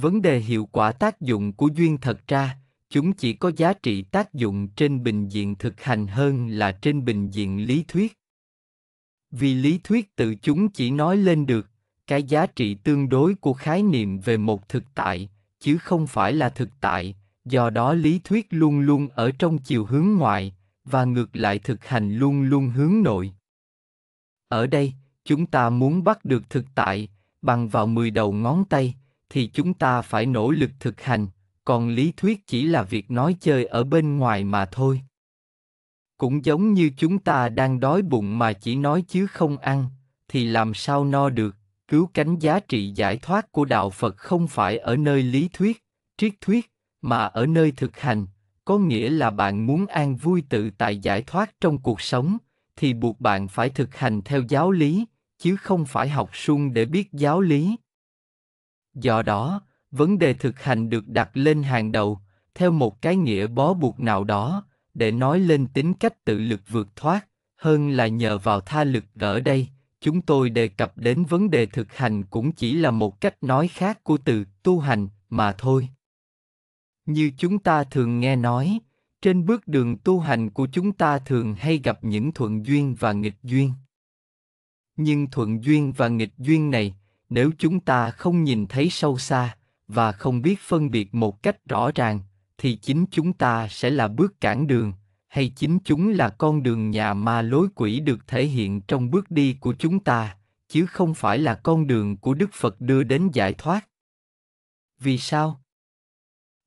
vấn đề hiệu quả tác dụng của duyên thật ra chúng chỉ có giá trị tác dụng trên bình diện thực hành hơn là trên bình diện lý thuyết vì lý thuyết tự chúng chỉ nói lên được cái giá trị tương đối của khái niệm về một thực tại chứ không phải là thực tại do đó lý thuyết luôn luôn ở trong chiều hướng ngoại và ngược lại thực hành luôn luôn hướng nội ở đây chúng ta muốn bắt được thực tại bằng vào mười đầu ngón tay thì chúng ta phải nỗ lực thực hành còn lý thuyết chỉ là việc nói chơi ở bên ngoài mà thôi cũng giống như chúng ta đang đói bụng mà chỉ nói chứ không ăn thì làm sao no được cứu cánh giá trị giải thoát của đạo phật không phải ở nơi lý thuyết triết thuyết mà ở nơi thực hành có nghĩa là bạn muốn an vui tự tại giải thoát trong cuộc sống thì buộc bạn phải thực hành theo giáo lý chứ không phải học suông để biết giáo lý do đó vấn đề thực hành được đặt lên hàng đầu theo một cái nghĩa bó buộc nào đó để nói lên tính cách tự lực vượt thoát hơn là nhờ vào tha lực ở đây chúng tôi đề cập đến vấn đề thực hành cũng chỉ là một cách nói khác của từ tu hành mà thôi như chúng ta thường nghe nói trên bước đường tu hành của chúng ta thường hay gặp những thuận duyên và nghịch duyên nhưng thuận duyên và nghịch duyên này nếu chúng ta không nhìn thấy sâu xa và không biết phân biệt một cách rõ ràng thì chính chúng ta sẽ là bước cản đường hay chính chúng là con đường nhà ma lối quỷ được thể hiện trong bước đi của chúng ta chứ không phải là con đường của đức phật đưa đến giải thoát vì sao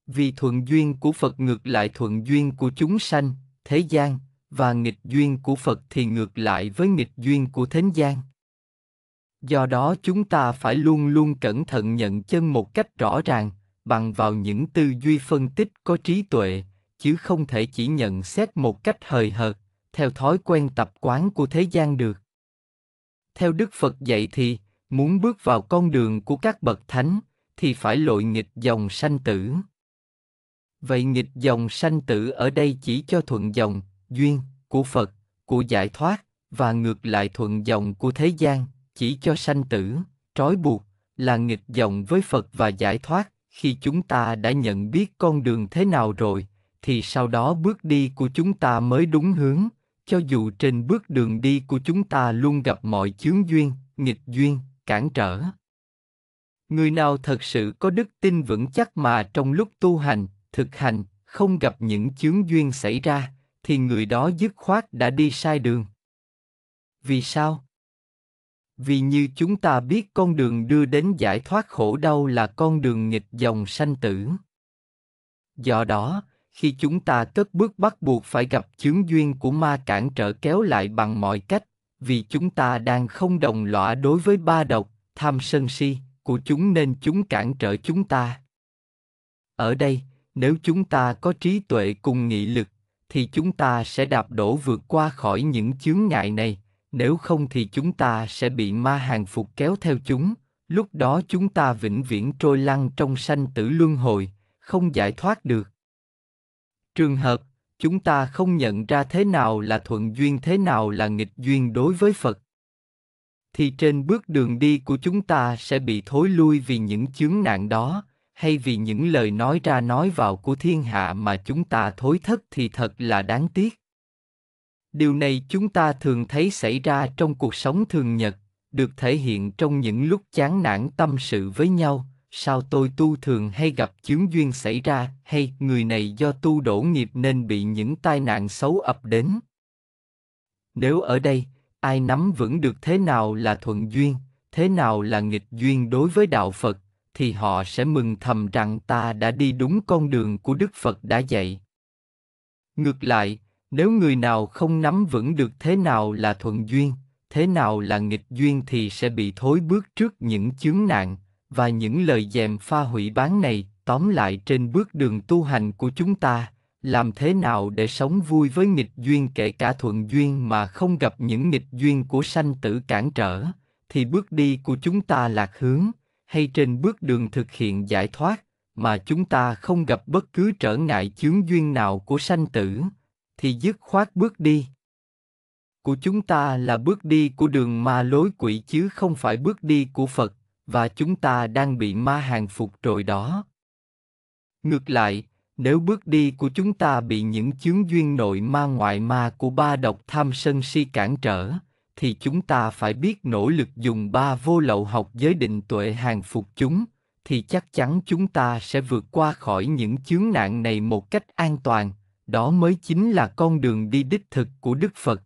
vì thuận duyên của phật ngược lại thuận duyên của chúng sanh thế gian và nghịch duyên của phật thì ngược lại với nghịch duyên của thế gian do đó chúng ta phải luôn luôn cẩn thận nhận chân một cách rõ ràng bằng vào những tư duy phân tích có trí tuệ chứ không thể chỉ nhận xét một cách hời hợt theo thói quen tập quán của thế gian được theo đức phật dạy thì muốn bước vào con đường của các bậc thánh thì phải lội nghịch dòng sanh tử vậy nghịch dòng sanh tử ở đây chỉ cho thuận dòng duyên của phật của giải thoát và ngược lại thuận dòng của thế gian chỉ cho sanh tử, trói buộc, là nghịch dòng với Phật và giải thoát, khi chúng ta đã nhận biết con đường thế nào rồi, thì sau đó bước đi của chúng ta mới đúng hướng, cho dù trên bước đường đi của chúng ta luôn gặp mọi chướng duyên, nghịch duyên, cản trở. Người nào thật sự có đức tin vững chắc mà trong lúc tu hành, thực hành, không gặp những chướng duyên xảy ra, thì người đó dứt khoát đã đi sai đường. Vì sao? vì như chúng ta biết con đường đưa đến giải thoát khổ đau là con đường nghịch dòng sanh tử do đó khi chúng ta cất bước bắt buộc phải gặp chướng duyên của ma cản trở kéo lại bằng mọi cách vì chúng ta đang không đồng lõa đối với ba độc tham sân si của chúng nên chúng cản trở chúng ta ở đây nếu chúng ta có trí tuệ cùng nghị lực thì chúng ta sẽ đạp đổ vượt qua khỏi những chướng ngại này nếu không thì chúng ta sẽ bị ma hàng phục kéo theo chúng, lúc đó chúng ta vĩnh viễn trôi lăn trong sanh tử luân hồi, không giải thoát được. Trường hợp, chúng ta không nhận ra thế nào là thuận duyên thế nào là nghịch duyên đối với Phật. Thì trên bước đường đi của chúng ta sẽ bị thối lui vì những chướng nạn đó, hay vì những lời nói ra nói vào của thiên hạ mà chúng ta thối thất thì thật là đáng tiếc điều này chúng ta thường thấy xảy ra trong cuộc sống thường nhật được thể hiện trong những lúc chán nản tâm sự với nhau sao tôi tu thường hay gặp chướng duyên xảy ra hay người này do tu đổ nghiệp nên bị những tai nạn xấu ập đến nếu ở đây ai nắm vững được thế nào là thuận duyên thế nào là nghịch duyên đối với đạo phật thì họ sẽ mừng thầm rằng ta đã đi đúng con đường của đức phật đã dạy ngược lại nếu người nào không nắm vững được thế nào là thuận duyên thế nào là nghịch duyên thì sẽ bị thối bước trước những chướng nạn và những lời dèm pha hủy bán này tóm lại trên bước đường tu hành của chúng ta làm thế nào để sống vui với nghịch duyên kể cả thuận duyên mà không gặp những nghịch duyên của sanh tử cản trở thì bước đi của chúng ta lạc hướng hay trên bước đường thực hiện giải thoát mà chúng ta không gặp bất cứ trở ngại chướng duyên nào của sanh tử thì dứt khoát bước đi của chúng ta là bước đi của đường ma lối quỷ chứ không phải bước đi của phật và chúng ta đang bị ma hàng phục rồi đó ngược lại nếu bước đi của chúng ta bị những chướng duyên nội ma ngoại ma của ba độc tham sân si cản trở thì chúng ta phải biết nỗ lực dùng ba vô lậu học giới định tuệ hàng phục chúng thì chắc chắn chúng ta sẽ vượt qua khỏi những chướng nạn này một cách an toàn đó mới chính là con đường đi đích thực của Đức Phật.